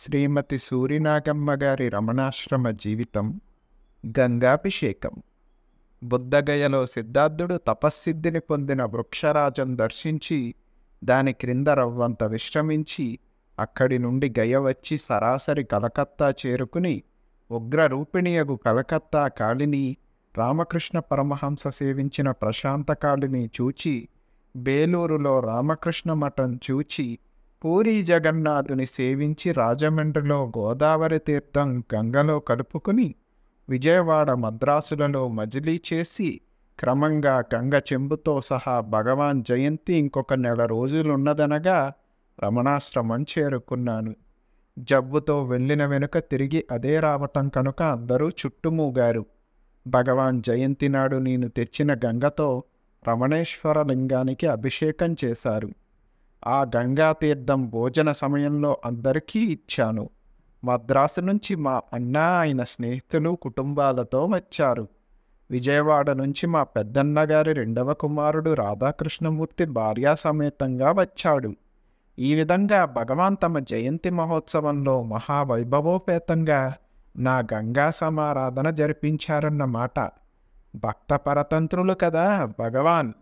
శ్రీమతి సూరినాగమ్మ గారి రమణాశ్రమ జీవితం గంగాభిషేకం బుద్ధగయలో సిద్ధార్థుడు తపస్సిద్ధిని పొందిన వృక్షరాజం దర్శించి దాని క్రింద రవ్వంత విశ్రమించి అక్కడి నుండి గయ వచ్చి సరాసరి కలకత్తా చేరుకుని ఉగ్రరూపిణియగు కలకత్తా కాళిని రామకృష్ణ పరమహంస సేవించిన ప్రశాంత కాళిని చూచి బేలూరులో రామకృష్ణ మఠం చూచి పూరి జగన్నాథుని సేవించి రాజమండ్రిలో గోదావరి తీర్థం గంగలో కలుపుకుని విజయవాడ మద్రాసులలో మజిలీ చేసి క్రమంగా గంగ చెంబుతో సహా భగవాన్ జయంతి ఇంకొక నెల రోజులున్నదనగా రమణాశ్రమం చేరుకున్నాను జబ్బుతో వెళ్ళిన వెనుక తిరిగి అదే రావటం కనుక అందరూ చుట్టుమూగారు భగవాన్ జయంతి నాడు నేను తెచ్చిన గంగతో రమణేశ్వర లింగానికి అభిషేకం చేశారు ఆ గంగా తీర్థం భోజన సమయంలో అందరికీ ఇచ్చాను మద్రాసు నుంచి మా అన్న ఆయన స్నేహితులు కుటుంబాలతో వచ్చారు విజయవాడ నుంచి మా పెద్దన్న గారి రెండవ కుమారుడు రాధాకృష్ణమూర్తి భార్యా సమేతంగా వచ్చాడు ఈ విధంగా భగవాన్ తమ జయంతి మహోత్సవంలో మహావైభవోపేతంగా నా గంగా సమారాధన జరిపించారన్నమాట భక్త పరతంత్రులు కదా భగవాన్